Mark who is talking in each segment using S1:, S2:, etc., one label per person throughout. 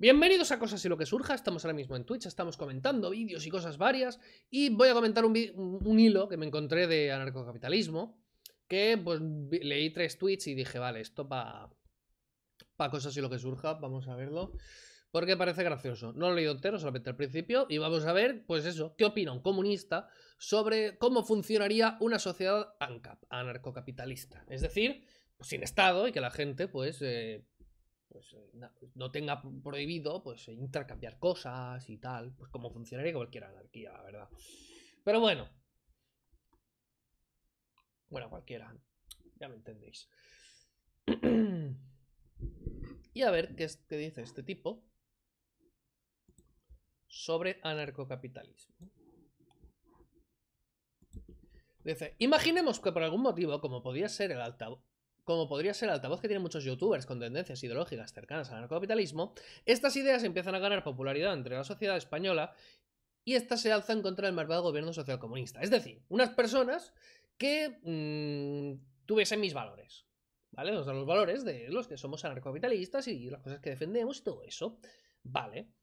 S1: Bienvenidos a Cosas y lo que surja, estamos ahora mismo en Twitch, estamos comentando vídeos y cosas varias y voy a comentar un, hilo que me encontré de anarcocapitalismo que pues leí tres tweets y dije, vale, esto para pa Cosas y lo que surja, vamos a verlo porque parece gracioso. No lo he leído entero, solamente al principio y vamos a ver, pues eso, qué opina un comunista sobre cómo funcionaría una sociedad ANCAP, anarcocapitalista, es decir, pues, sin Estado y que la gente pues... Eh, pues, eh, pues no, tenga prohibido pues eh, intercambiar cosas y tal, pues como funcionaría cualquier anarquía, la verdad. Pero bueno. Bueno, cualquiera, ya me entendéis. y a ver qué, qué dice este tipo sobre anarcocapitalismo. Dice, imaginemos que por algún motivo, como podía ser el altavoz, como podría ser el altavoz que tienen muchos youtubers con tendencias ideológicas cercanas al anarcocapitalismo, estas ideas empiezan a ganar popularidad entre la sociedad española y estas se alzan contra el malvado gobierno socialcomunista. Es decir, unas personas que mm, tuviesen mis valores, ¿vale? los valores de los que somos anarcocapitalistas y las cosas que defendemos y todo eso. Vale.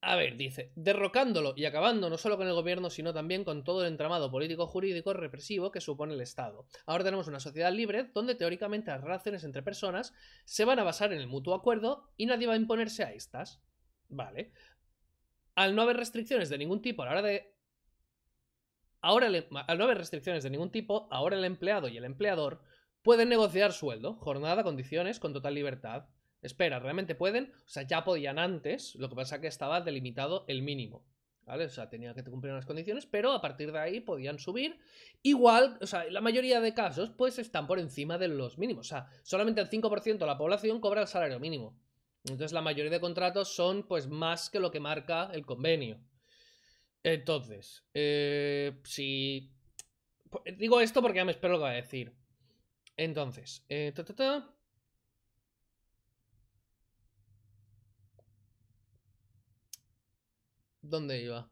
S1: A ver, dice, derrocándolo y acabando no solo con el gobierno, sino también con todo el entramado político-jurídico represivo que supone el Estado. Ahora tenemos una sociedad libre donde teóricamente las relaciones entre personas se van a basar en el mutuo acuerdo y nadie va a imponerse a estas. Vale. Al no haber restricciones de ningún tipo a la hora de... Ahora, em, al no haber restricciones de ningún tipo, ahora el empleado y el empleador pueden negociar sueldo, jornada, condiciones con total libertad. Espera, ¿realmente pueden? O sea, ya podían antes, lo que pasa es que estaba delimitado el mínimo. ¿Vale? O sea, tenía que cumplir unas condiciones, pero a partir de ahí podían subir. Igual, o sea, la mayoría de casos, pues están por encima de los mínimos. O sea, solamente el 5% de la población cobra el salario mínimo. Entonces, la mayoría de contratos son, pues, más que lo que marca el convenio. Entonces, eh, si. Pues, digo esto porque ya me espero lo que va a decir. Entonces, eh, ¿Dónde iba?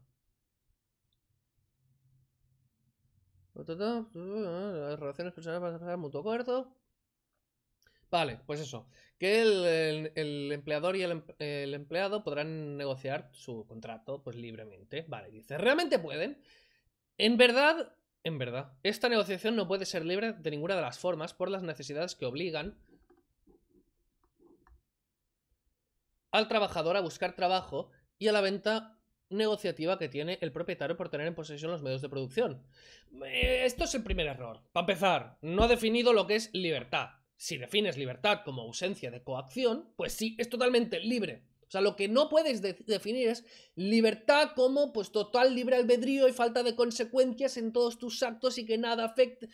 S1: Las eh, relaciones personales van a mutuo acuerdo. Vale, pues eso. Que el, empleador y el, em-, el, empleado podrán negociar su contrato pues libremente. Vale, dice, realmente pueden. En verdad, en verdad, esta negociación no puede ser libre de ninguna de las formas por las necesidades que obligan al trabajador a buscar trabajo y a la venta negociativa que tiene el propietario por tener en posesión los medios de producción. Eh, esto es el primer error. Para empezar, no ha definido lo que es libertad. Si defines libertad como ausencia de coacción, pues sí, es totalmente libre. O sea, lo que no puedes definir es libertad como pues total libre albedrío y falta de consecuencias en todos tus actos y que nada afecte.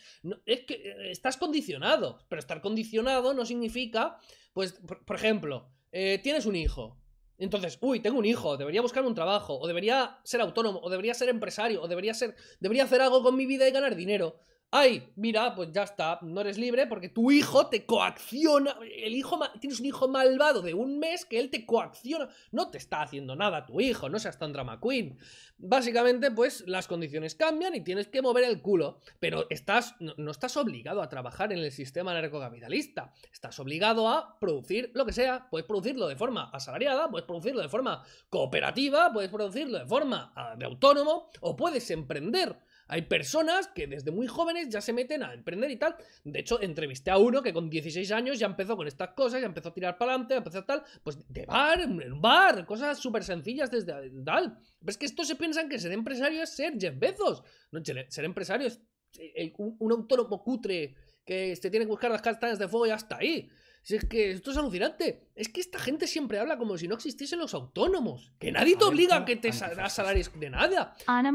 S1: es que eh, estás condicionado, pero estar condicionado no significa, pues, por, ejemplo, eh, tienes un hijo, entonces, uy, tengo un hijo, debería buscar un trabajo, o debería ser autónomo, o debería ser empresario, o debería ser. debería hacer algo con mi vida y ganar dinero ay, mira, pues ya está, no eres libre porque tu hijo te coacciona, el hijo tienes un hijo malvado de un mes que él te coacciona, no te está haciendo nada tu hijo, no seas tan drama queen. Básicamente, pues las condiciones cambian y tienes que mover el culo, pero estás no, estás obligado a trabajar en el sistema narcocapitalista. estás obligado a producir lo que sea, puedes producirlo de forma asalariada, puedes producirlo de forma cooperativa, puedes producirlo de forma ah, de autónomo o puedes emprender hay personas que desde muy jóvenes ya se meten a emprender y tal. De hecho, entrevisté a uno que con 16 años ya empezó con estas cosas, ya empezó a tirar para adelante, empezó a tal, pues de bar, en bar, cosas súper sencillas desde tal. Pero es que esto se piensan que ser empresario es ser Jeff Bezos. No, ser empresario es eh, eh, un, un autónomo cutre que se tiene que buscar las castañas de fuego y hasta ahí es que esto es alucinante. Es que esta gente siempre habla como si no existiesen los autónomos. Que nadie te obliga a que te salarios de nada. con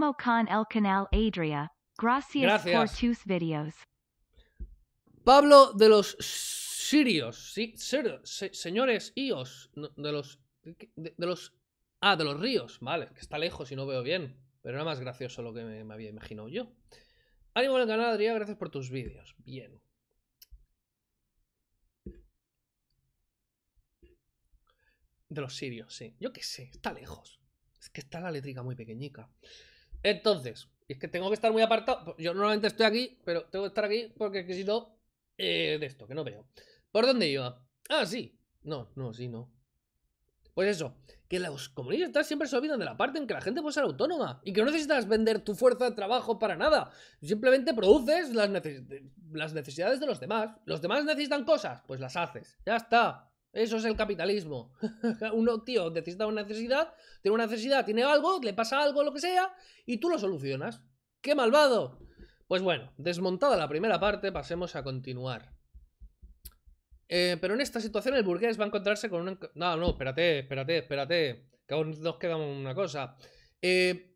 S1: el canal Adria. Gracias, por tus videos. Pablo de los sirios. Sí, señores ios. De los. De, los. Ah, de los ríos. Vale, que está lejos y no veo bien. Pero era más gracioso lo que me, había imaginado yo. Ánimo el canal, Adria. Gracias por tus vídeos. Bien. De los sirios, sí. Yo qué sé, está lejos. Es que está la eléctrica muy pequeñica. Entonces, es que tengo que estar muy apartado. Pues, yo normalmente estoy aquí, pero tengo que estar aquí porque si eh, de esto, que no veo. ¿Por dónde iba? Ah, sí. No, no, sí, no. Pues eso, que los comunistas siempre se olvidan de la parte en que la gente puede ser autónoma y que no necesitas vender tu fuerza de trabajo para nada. Simplemente produces las, las necesidades de los demás. Los demás necesitan cosas, pues las haces. Ya está. Eso es el capitalismo. Uno, tío, necesita una necesidad, tiene una necesidad, tiene algo, le pasa algo, lo que sea, y tú lo solucionas. ¡Qué malvado! Pues bueno, desmontada la primera parte, pasemos a continuar. Eh, pero en esta situación el burgués va a encontrarse con una... No, no, espérate, espérate, espérate. Que aún nos queda una cosa. Eh,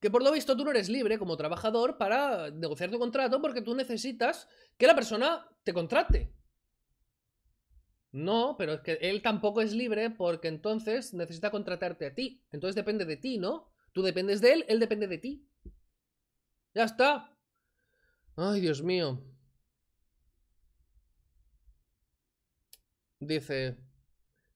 S1: que por lo visto tú no eres libre como trabajador para negociar tu contrato porque tú necesitas que la persona te contrate. No, pero es que él tampoco es libre porque entonces necesita contratarte a ti. Entonces depende de ti, ¿no? Tú dependes de él, él depende de ti. Ya está. Ay, Dios mío. Dice,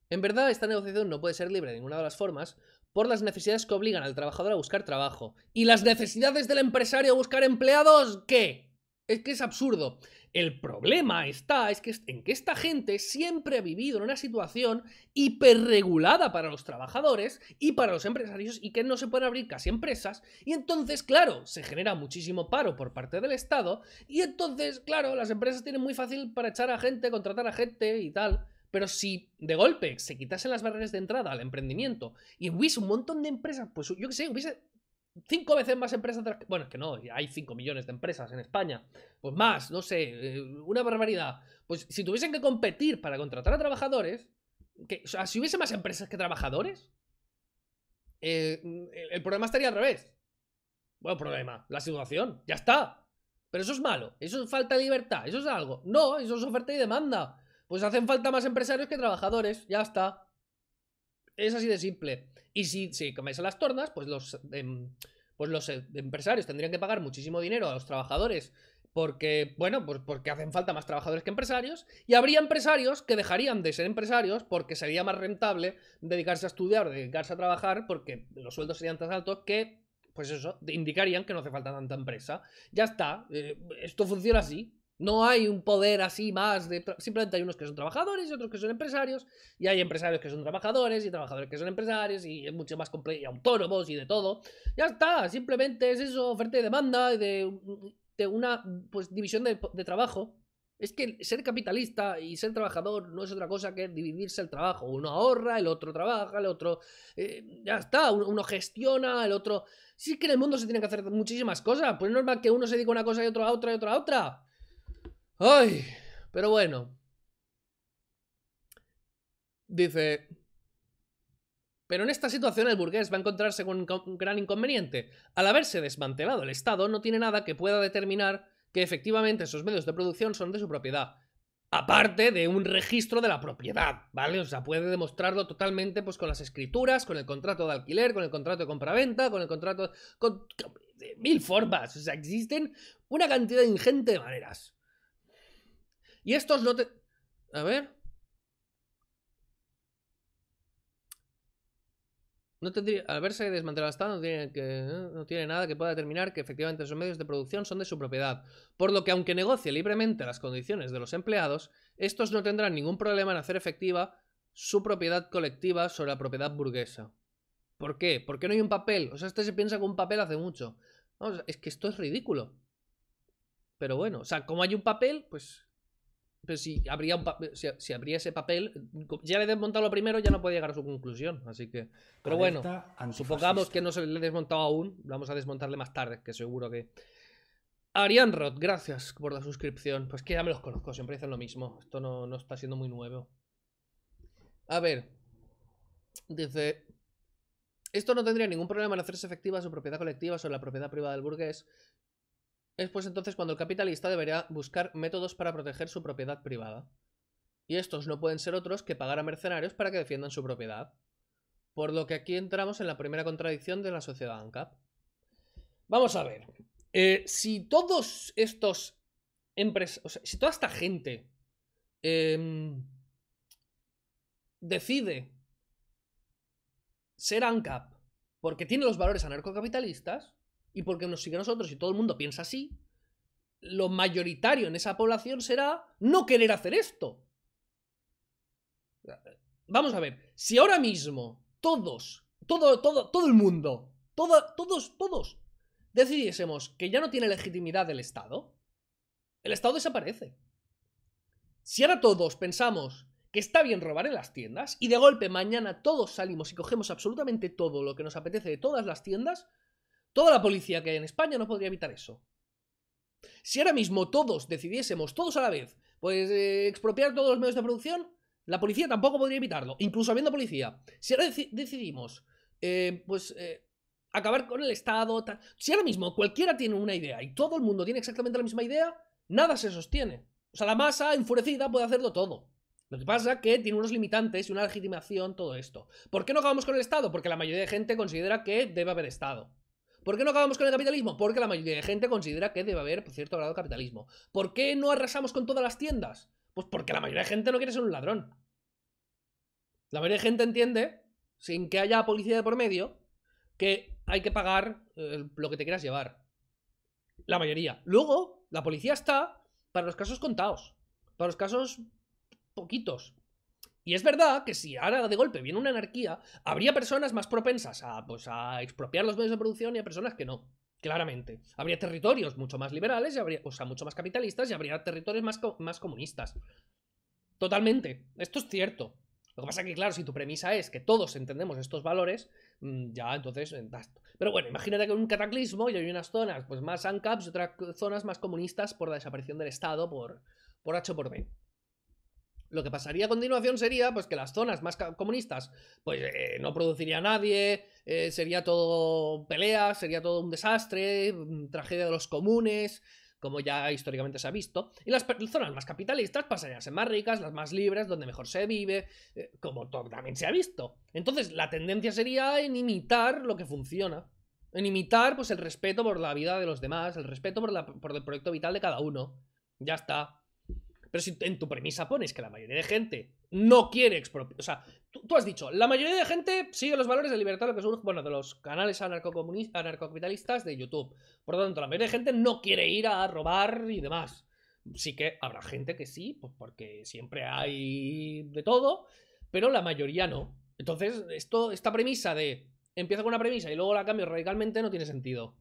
S1: en verdad esta negociación no puede ser libre de ninguna de las formas por las necesidades que obligan al trabajador a buscar trabajo. ¿Y las necesidades del empresario a buscar empleados? ¿Qué? Es que es absurdo. El problema está es que, en que esta gente siempre ha vivido en una situación hiperregulada para los trabajadores y para los empresarios y que no se pueden abrir casi empresas y entonces, claro, se genera muchísimo paro por parte del Estado y entonces, claro, las empresas tienen muy fácil para echar a gente, contratar a gente y tal. Pero si de golpe se quitasen las barreras de entrada al emprendimiento y hubiese un montón de empresas, pues yo qué sé, hubiese cinco veces más empresas. Bueno, es que no, hay 5 millones de empresas en España. Pues más, no sé, eh, una barbaridad. Pues si tuviesen que competir para contratar a trabajadores, que, si hubiese más empresas que trabajadores, eh, el problema estaría al revés. Bueno, problema, la situación, ya está. Pero eso es malo, eso es falta de libertad, eso es algo. No, eso es oferta y demanda. Pues hacen falta más empresarios que trabajadores, ya está. Es así de simple. Y si, si coméis a las tornas, pues los, em, pues los em, empresarios tendrían que pagar muchísimo dinero a los trabajadores porque, bueno, pues porque hacen falta más trabajadores que empresarios, y habría empresarios que dejarían de ser empresarios porque sería más rentable dedicarse a estudiar, dedicarse a trabajar, porque los sueldos serían tan altos que, pues eso, indicarían que no hace falta tanta empresa. Ya está, eh, esto funciona así, no hay un poder así más Simplemente hay unos que son trabajadores y otros que son empresarios, y hay empresarios que son trabajadores y trabajadores que son empresarios, y es mucho más complejo, autónomos y de todo. Ya está, simplemente es eso, oferta y demanda, de, de una pues, división de, trabajo. Es que ser capitalista y ser trabajador no es otra cosa que dividirse el trabajo. Uno ahorra, el otro trabaja, el otro... Eh, ya está, uno, gestiona, el otro... Sí que en el mundo se tienen que hacer muchísimas cosas. Pues es normal que uno se diga a una cosa y otro a otra y otra a otra. Ay, pero bueno. Dice, pero en esta situación el burgués va a encontrarse con un gran inconveniente. Al haberse desmantelado el Estado, no tiene nada que pueda determinar que efectivamente esos medios de producción son de su propiedad. Aparte de un registro de la propiedad, ¿vale? O sea, puede demostrarlo totalmente pues, con las escrituras, con el contrato de alquiler, con el contrato de compraventa, con el contrato... de mil formas. O sea, existen una cantidad ingente de maneras. Y estos no te... A ver. No tendría, al verse desmantelada no tiene, que, no tiene nada que pueda determinar que efectivamente esos medios de producción son de su propiedad, por lo que aunque negocie libremente las condiciones de los empleados, estos no tendrán ningún problema en hacer efectiva su propiedad colectiva sobre la propiedad burguesa. ¿Por qué? ¿Por qué no hay un papel? O sea, este se piensa que un papel hace mucho. Vamos, es que esto es ridículo. Pero bueno, o sea, como hay un papel, pues pero si habría, si, si, ese papel, ya le he desmontado lo primero, ya no puede llegar a su conclusión. Así que. Pero bueno, supongamos que no se le ha desmontado aún. Vamos a desmontarle más tarde, que seguro que. Arian Roth, gracias por la suscripción. Pues que ya me los conozco, siempre dicen lo mismo. Esto no, no está siendo muy nuevo. A ver. Dice. Esto no tendría ningún problema en hacerse efectiva su propiedad colectiva sobre la propiedad privada del burgués, es pues entonces cuando el capitalista debería buscar métodos para proteger su propiedad privada. Y estos no pueden ser otros que pagar a mercenarios para que defiendan su propiedad. Por lo que aquí entramos en la primera contradicción de la sociedad ANCAP. Vamos a ver. Eh, si todos estos empresas. si toda esta gente. Em, decide ser ANCAP porque tiene los valores anarcocapitalistas, y porque nos sigue a nosotros y todo el mundo piensa así, lo mayoritario en esa población será no querer hacer esto. Vamos a ver, si ahora mismo todos, todo, todo, todo el mundo, todos, todos, decidiésemos que ya no tiene legitimidad el Estado, el Estado desaparece. Si ahora todos pensamos que está bien robar en las tiendas y de golpe mañana todos salimos y cogemos absolutamente todo lo que nos apetece de todas las tiendas, Toda la policía que hay en España no podría evitar eso. Si ahora mismo todos decidiésemos, todos a la vez, pues eh, expropiar todos los medios de producción, la policía tampoco podría evitarlo, incluso habiendo policía. Si ahora decidimos, eh, pues, eh, acabar con el Estado, si ahora mismo cualquiera tiene una idea y todo el mundo tiene exactamente la misma idea, nada se sostiene. O sea, la masa enfurecida puede hacerlo todo. Lo que pasa es que tiene unos limitantes y una legitimación todo esto. ¿Por qué no acabamos con el Estado? Porque la mayoría de gente considera que debe haber Estado. ¿Por qué no acabamos con el capitalismo? Porque la mayoría de gente considera que debe haber por cierto grado de capitalismo. ¿Por qué no arrasamos con todas las tiendas? Pues porque la mayoría de gente no quiere ser un ladrón. La mayoría de gente entiende, sin que haya policía de por medio, que hay que pagar eh, lo que te quieras llevar. La mayoría. Luego, la policía está para los casos contados, para los casos poquitos, y es verdad que si ahora de golpe viene una anarquía, habría personas más propensas a, pues, a expropiar los medios de producción y a personas que no. Claramente. Habría territorios mucho más liberales, y habría, o sea, mucho más capitalistas y habría territorios más, más comunistas. Totalmente. Esto es cierto. Lo que pasa es que, claro, si tu premisa es que todos entendemos estos valores, mm, ya entonces. Eh, Pero bueno, imagínate que hay un cataclismo y hay unas zonas pues, más ANCAPs y otras zonas más comunistas por la desaparición del Estado, por, por H por B. Lo que pasaría a continuación sería pues, que las zonas más comunistas pues, eh, no produciría nadie, eh, sería todo pelea, sería todo un desastre, mm, tragedia de los comunes, como ya históricamente se ha visto, y las zonas más capitalistas pasarían a ser más ricas, las más libres, donde mejor se vive, eh, como también se ha visto. Entonces la tendencia sería en imitar lo que funciona. En imitar, pues, el respeto por la vida de los demás, el respeto por, la, por el proyecto vital de cada uno. Ya está. Pero si en tu premisa pones que la mayoría de gente no quiere expropiar. O sea, tú, has dicho, la mayoría de gente sigue los valores de libertad, lo que son bueno, de los canales anarcocapitalistas de YouTube. Por lo tanto, la mayoría de gente no quiere ir a robar y demás. Sí que habrá gente que sí, pues, porque siempre hay de todo, pero la mayoría no. Entonces, esto, esta premisa de empieza con una premisa y luego la cambio radicalmente no tiene sentido.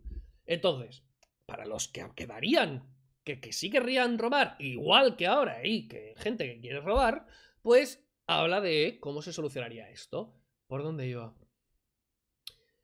S1: Entonces, para los que quedarían que, sí querrían robar, igual que ahora, y que gente que quiere robar, pues habla de cómo se solucionaría esto. ¿Por dónde iba?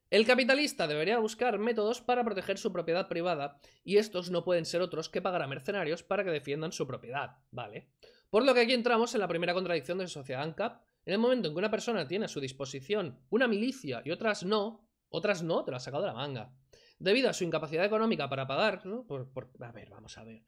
S1: El capitalista debería buscar métodos para proteger su propiedad privada, y estos no pueden ser otros que pagar a mercenarios para que defiendan su propiedad, ¿vale? Por lo que aquí entramos en la primera contradicción de la sociedad ANCAP. En el momento en que una persona tiene a su disposición una milicia y otras no, otras no, te la ha sacado de la manga debido a su incapacidad económica para pagar, ¿no? a ver, vamos a ver.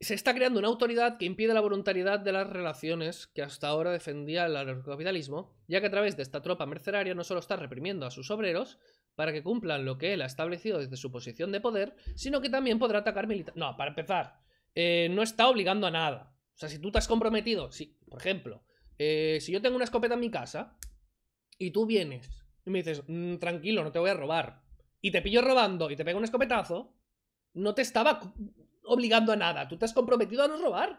S1: Se está creando una autoridad que impide la voluntariedad de las relaciones que hasta ahora defendía el capitalismo ya que a través de esta tropa mercenaria no solo está reprimiendo a sus obreros para que cumplan lo que él ha establecido desde su posición de poder, sino que también podrá atacar militar. No, para empezar, eh, no está obligando a nada. O sea, si tú te has comprometido, sí, por ejemplo, eh, si yo tengo una escopeta en mi casa y tú vienes y me dices, mm, tranquilo, no te voy a robar, y te pillo robando y te pego un escopetazo, no te estaba obligando a nada. Tú te has comprometido a no robar.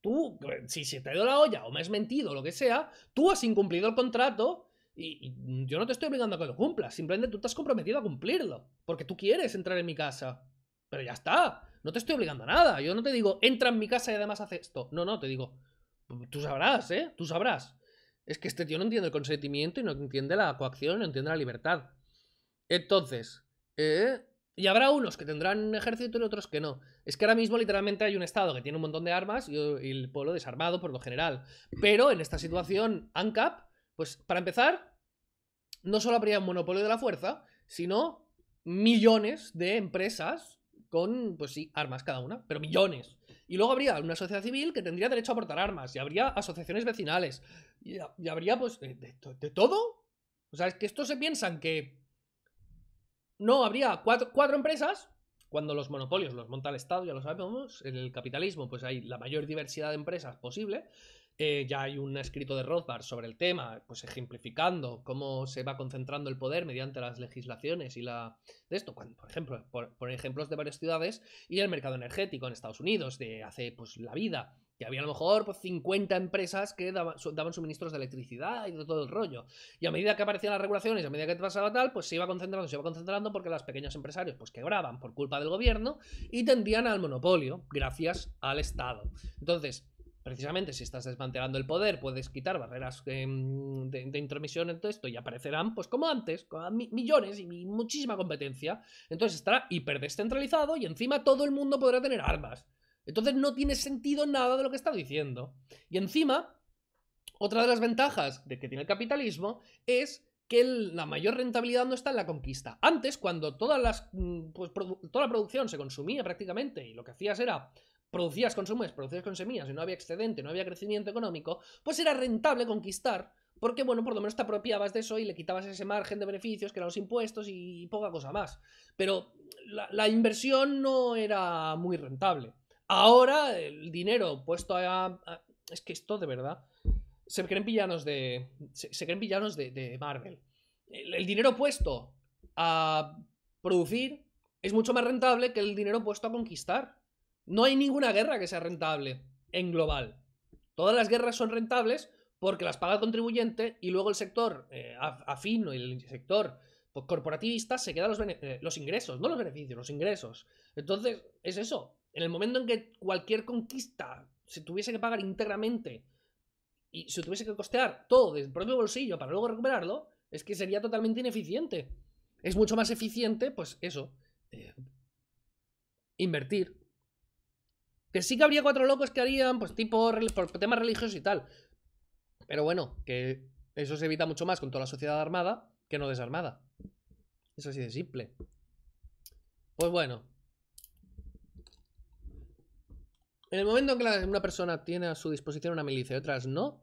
S1: Tú, pues, si te ha ido la olla o me has mentido o lo que sea, tú has incumplido el contrato y, yo no te estoy obligando a que lo cumplas. Simplemente tú te has comprometido a cumplirlo. Porque tú quieres entrar en mi casa. Pero ya está. No te estoy obligando a nada. Yo no te digo, entra en mi casa y además haz esto. No, no, te digo, tú sabrás, ¿eh? Tú sabrás. Es que este tío no entiende el consentimiento y no entiende la coacción, no entiende la libertad. Entonces, eh, y habrá unos que tendrán ejército y otros que no. Es que ahora mismo literalmente hay un Estado que tiene un montón de armas y, el pueblo desarmado por lo general. Pero en esta situación, ANCAP, pues para empezar, no solo habría un monopolio de la fuerza, sino millones de empresas con, pues sí, armas cada una, pero millones. Y luego habría una sociedad civil que tendría derecho a aportar armas, y habría asociaciones vecinales, y, habría pues de, de todo. O sea, es que estos se piensan que no, habría cuatro, empresas. Cuando los monopolios los monta el Estado, ya lo sabemos, en el capitalismo pues hay la mayor diversidad de empresas posible. Eh, ya hay un escrito de Rothbard sobre el tema, pues ejemplificando cómo se va concentrando el poder mediante las legislaciones y la de esto, cuando, por ejemplo, por, por, ejemplos de varias ciudades y el mercado energético en Estados Unidos de hace pues la vida que había a lo mejor 50 pues, empresas que daban, suministros de electricidad y de todo el rollo. Y a medida que aparecían las regulaciones, a medida que pasaba tal, pues se iba concentrando, se iba concentrando porque las pequeños empresarios pues quebraban por culpa del gobierno y tendían al monopolio gracias al Estado. Entonces, precisamente si estás desmantelando el poder, puedes quitar barreras em, de, de, intromisión en todo esto y aparecerán, pues como antes, con millones y muchísima competencia. Entonces estará hiper descentralizado y encima todo el mundo podrá tener armas. Entonces no tiene sentido nada de lo que está diciendo. Y encima, otra de las ventajas de que tiene el capitalismo es que la mayor rentabilidad no está en la conquista. Antes, cuando todas las, mm, pues, toda la producción se consumía prácticamente y lo que hacías era producías consumes, producías con semillas y no había excedente, no había crecimiento económico, pues era rentable conquistar porque, bueno, por lo menos te apropiabas de eso y le quitabas ese margen de beneficios que eran los impuestos y poca cosa más. Pero la inversión no era muy rentable. Ahora el dinero puesto a, Es que esto de verdad. Se creen villanos de. Se, creen villanos de, Marvel. El, dinero puesto a producir es mucho más rentable que el dinero puesto a conquistar. No hay ninguna guerra que sea rentable en global. Todas las guerras son rentables porque las paga el contribuyente y luego el sector eh, afino y el sector corporativista se quedan los, eh, los ingresos, no los beneficios, los ingresos. Entonces, es eso en el momento en que cualquier conquista se tuviese que pagar íntegramente y se tuviese que costear todo el propio bolsillo para luego recuperarlo, es que sería totalmente ineficiente. Es mucho más eficiente, pues eso, eh, invertir. Que sí que habría cuatro locos que harían, pues tipo, por temas religiosos y tal. Pero bueno, que eso se evita mucho más con toda la sociedad armada que no desarmada. Es así de simple. Pues bueno, En el momento en que una persona tiene a su disposición una milicia y otras no,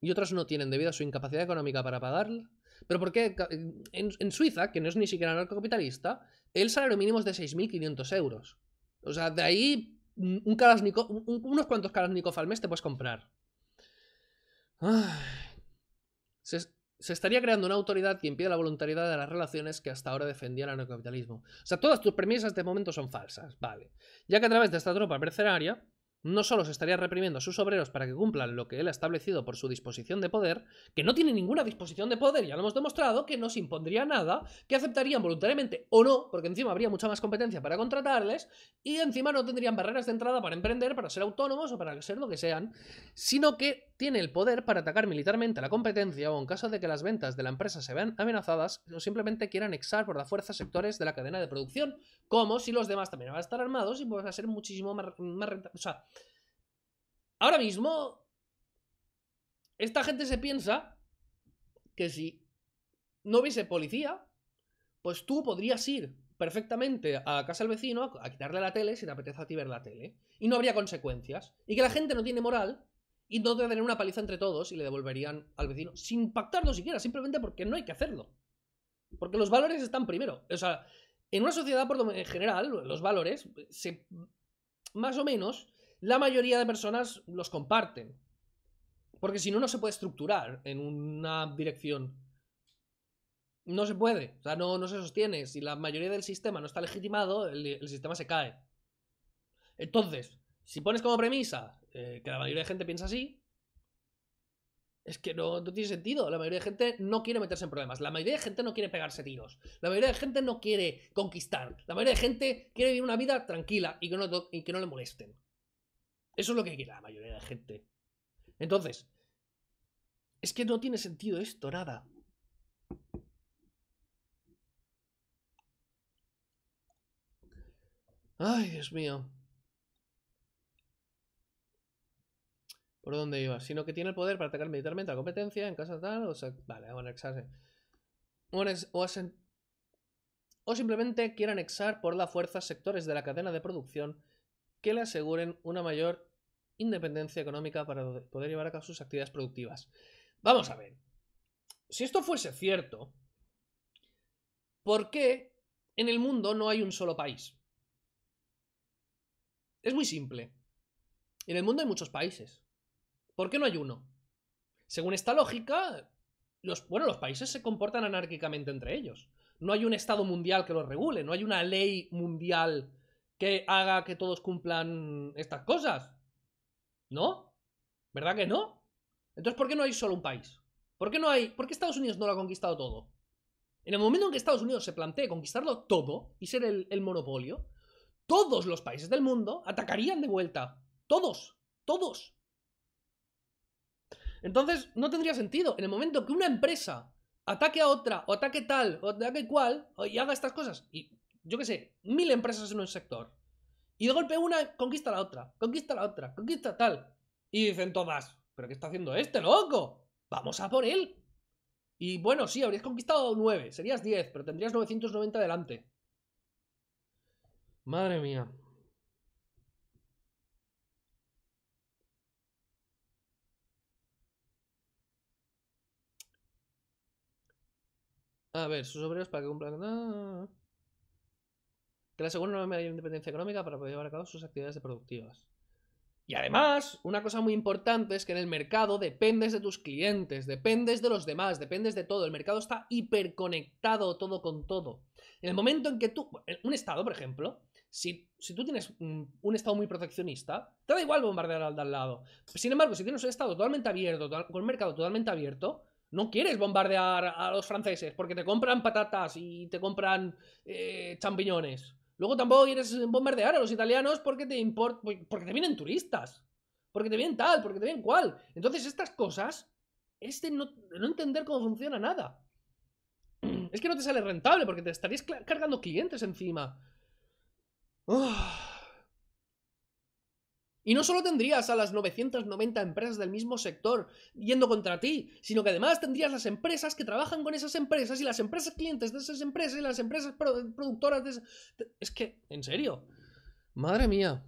S1: y otras no tienen debido a su incapacidad económica para pagarla, pero porque en, en Suiza, que no es ni siquiera anarcocapitalista, el salario mínimo es de 6.500 euros. O sea, de ahí un unos cuantos Kalashnikov al mes te puedes comprar. Ay se estaría creando una autoridad que impide la voluntariedad de las relaciones que hasta ahora defendían el neocapitalismo. O sea, todas tus premisas de momento son falsas, vale. Ya que a través de esta tropa mercenaria no solo se estaría reprimiendo a sus obreros para que cumplan lo que él ha establecido por su disposición de poder, que no tiene ninguna disposición de poder, ya lo hemos demostrado, que no se impondría nada, que aceptarían voluntariamente o no, porque encima habría mucha más competencia para contratarles, y encima no tendrían barreras de entrada para emprender, para ser autónomos o para ser lo que sean, sino que tiene el poder para atacar militarmente a la competencia o en caso de que las ventas de la empresa se vean amenazadas o simplemente quieran anexar por la fuerza sectores de la cadena de producción, como si los demás también van a estar armados y pues a ser muchísimo más, más O sea, ahora mismo, esta gente se piensa que si no hubiese policía, pues tú podrías ir perfectamente a casa del vecino a quitarle la tele si te apetece a ti ver la tele. Y no habría consecuencias. Y que la gente no tiene moral y no debe tener una paliza entre todos y le devolverían al vecino sin pactarlo siquiera, simplemente porque no hay que hacerlo. Porque los valores están primero. O sea, en una sociedad, por lo general, los valores, se, más o menos, la mayoría de personas los comparten. Porque si no, no se puede estructurar en una dirección. No se puede, o sea, no, no se sostiene. Si la mayoría del sistema no está legitimado, el, sistema se cae. Entonces, si pones como premisa eh, que la mayoría de gente piensa así, es que no, tiene sentido. La mayoría de gente no quiere meterse en problemas. La mayoría de gente no quiere pegarse tiros. La mayoría de gente no quiere conquistar. La mayoría de gente quiere vivir una vida tranquila y que no, y que no le molesten. Eso es lo que quiere la mayoría de gente. Entonces, es que no tiene sentido esto, nada. Ay, Dios mío. por dónde iba, sino que tiene el poder para atacar militarmente a la competencia en casa tal, o vale, o anexarse. O, simplemente quiere anexar por la fuerza sectores de la cadena de producción que le aseguren una mayor independencia económica para poder llevar a cabo sus actividades productivas. Vamos a ver. Si esto fuese cierto, ¿por qué en el mundo no hay un solo país? Es muy simple. En el mundo hay muchos países. ¿Por qué no hay uno? Según esta lógica, los, bueno, los países se comportan anárquicamente entre ellos. No hay un Estado mundial que los regule, no hay una ley mundial que haga que todos cumplan estas cosas. ¿No? ¿Verdad que no? Entonces, ¿por qué no hay solo un país? ¿Por qué no hay? Estados Unidos no lo ha conquistado todo? En el momento en que Estados Unidos se plantee conquistarlo todo y ser el monopolio, todos los países del mundo atacarían de vuelta. Todos, todos. Entonces, no tendría sentido. En el momento que una empresa ataque a otra, o ataque tal, o ataque cual, y haga estas cosas, y yo qué sé, mil empresas en un sector, y de golpe una conquista la otra, conquista la otra, conquista tal, y dicen todas, ¿pero qué está haciendo este loco? Vamos a por él. Y bueno, sí, habrías conquistado nueve, serías diez, pero tendrías 990 delante. Madre mía. A ver, sus obreros para que cumplan. Ah. Que la segunda no de independencia económica para poder llevar a cabo sus actividades productivas. Y además, una cosa muy importante es que en el mercado dependes de tus clientes, dependes de los demás, dependes de todo. El mercado está hiperconectado todo con todo. En el momento en que tú, un Estado, por ejemplo, si, si tú tienes un, Estado muy proteccionista, te da igual bombardear al de al lado. Sin embargo, si tienes un Estado totalmente abierto, con un mercado totalmente abierto, no quieres bombardear a los franceses porque te compran patatas y te compran eh, champiñones. Luego tampoco quieres bombardear a los italianos porque te import pues, porque te vienen turistas, porque te vienen tal, porque te vienen cual. Entonces estas cosas es de no, entender cómo funciona nada. Es que no te sale rentable porque te estarías cargando clientes encima. Ah. Y no solo tendrías a las 990 empresas del mismo sector yendo contra ti, sino que además tendrías las empresas que trabajan con esas empresas y las empresas clientes de esas empresas y las empresas productoras de esas... Es que, en serio. Madre mía.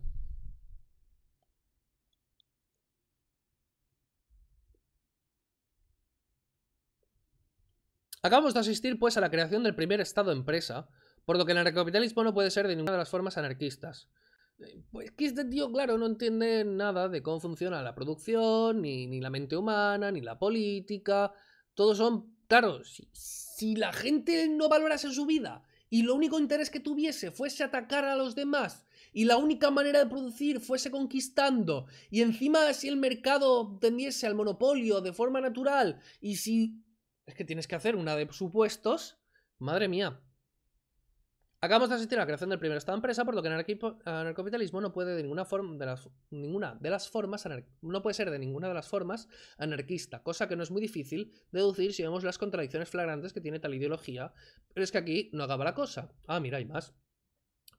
S1: Acabamos de asistir pues a la creación del primer Estado-empresa, por lo que el anarcapitalismo no puede ser de ninguna de las formas anarquistas. Eh, pues que este tío, claro, no entiende nada de cómo funciona la producción, ni, la mente humana, ni la política. Todos son, claro, si, si la gente no valorase su vida y lo único interés que tuviese fuese atacar a los demás y la única manera de producir fuese conquistando y encima si el mercado tendiese al monopolio de forma natural y si... Es que tienes que hacer una de supuestos. Madre mía, Acabamos de asistir a la creación del primer Estado empresa, por lo que el anarcocapitalismo no puede de ninguna forma de ninguna de las formas no puede ser de ninguna de las formas anarquista, cosa que no es muy difícil deducir si vemos las contradicciones flagrantes que tiene tal ideología. Pero es que aquí no acaba la cosa. Ah, mira, hay más.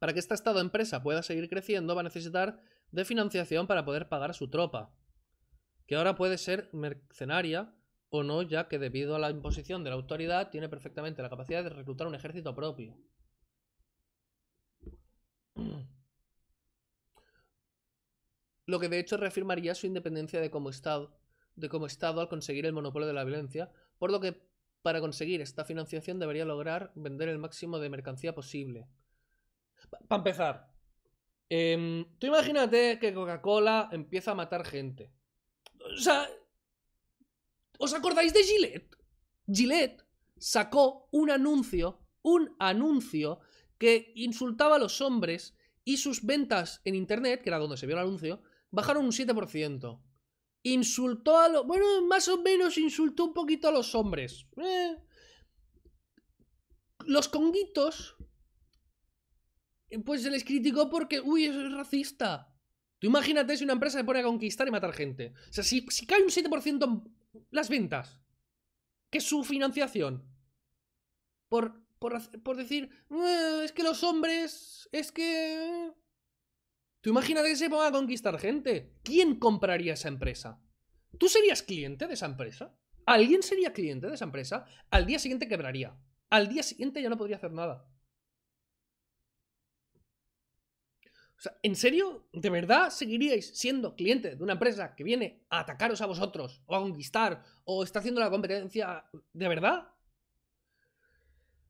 S1: Para que este Estado empresa pueda seguir creciendo, va a necesitar de financiación para poder pagar a su tropa, que ahora puede ser mercenaria o no, ya que debido a la imposición de la autoridad tiene perfectamente la capacidad de reclutar un ejército propio. Lo que de hecho reafirmaría su independencia de como Estado, de como Estado al conseguir el monopolio de la violencia, por lo que para conseguir esta financiación debería lograr vender el máximo de mercancía posible. Para empezar, em, tú imagínate que Coca-Cola empieza a matar gente. O sea, ¿os acordáis de Gillette? Gillette sacó un anuncio, un anuncio que insultaba a los hombres y sus ventas en internet, que era donde se vio el anuncio, bajaron un 7%. Insultó a los. Bueno, más o menos insultó un poquito a los hombres. Eh. Los conguitos. Pues se les criticó porque. Uy, eso es racista. Tú imagínate si una empresa se pone a conquistar y matar gente. O sea, si, cae un 7% en las ventas, que su financiación, por por, decir, eh, es que los hombres, es que... Eh". Tú imagínate que se ponga a conquistar gente. ¿Quién compraría esa empresa? ¿Tú serías cliente de esa empresa? ¿Alguien sería cliente de esa empresa? Al día siguiente quebraría. Al día siguiente ya no podría hacer nada. O sea, ¿en serio? ¿De verdad seguiríais siendo cliente de una empresa que viene a atacaros a vosotros o a conquistar o está haciendo la competencia? ¿De verdad?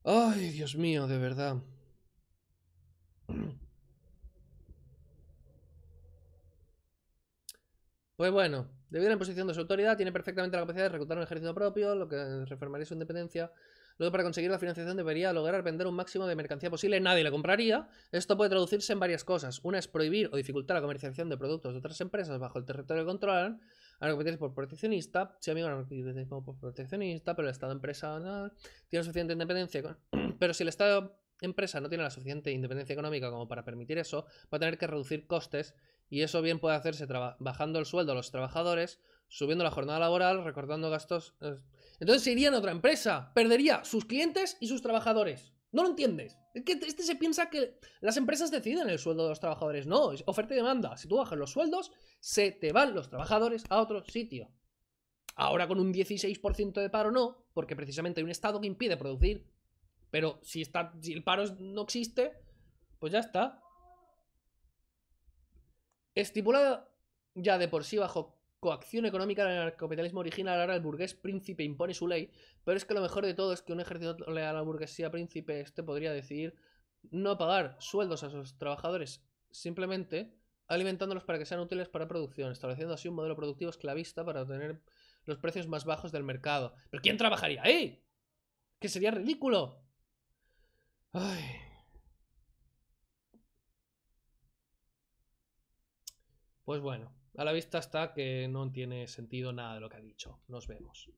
S1: Ay, Dios mío, de verdad. Pues bueno, debido a la imposición de su autoridad, tiene perfectamente la capacidad de reclutar un ejército propio, lo que reformaría su independencia. Luego, para conseguir la financiación, debería lograr vender un máximo de mercancía posible. Nadie la compraría. Esto puede traducirse en varias cosas. Una es prohibir o dificultar la comercialización de productos de otras empresas bajo el territorio que controlan tienes por proteccionista, si amigo por proteccionista, pero el Estado empresa tiene suficiente independencia. Pero si el Estado empresa no tiene la suficiente independencia económica como para permitir eso, va a tener que reducir costes y eso bien puede hacerse bajando el sueldo a los trabajadores, subiendo la jornada laboral, recortando gastos. Entonces se iría en otra empresa, perdería sus clientes y sus trabajadores. No lo entiendes. Es que este se piensa que las empresas deciden el sueldo de los trabajadores. No, es oferta y demanda. Si tú bajas los sueldos, se te van los trabajadores a otro sitio. Ahora con un 16% de paro no, porque precisamente hay un Estado que impide producir. Pero si, está, si el paro no existe, pues ya está. Estipulada ya de por sí bajo coacción económica del capitalismo original, ahora el burgués príncipe impone su ley, pero es que lo mejor de todo es que un ejército leal a la burguesía príncipe este podría decidir no pagar sueldos a sus trabajadores, simplemente alimentándolos para que sean útiles para producción, estableciendo así un modelo productivo esclavista para obtener los precios más bajos del mercado. ¿Pero quién trabajaría ahí? ¡Que sería ridículo! Pues bueno a la vista está que no tiene sentido nada de lo que ha dicho. Nos vemos.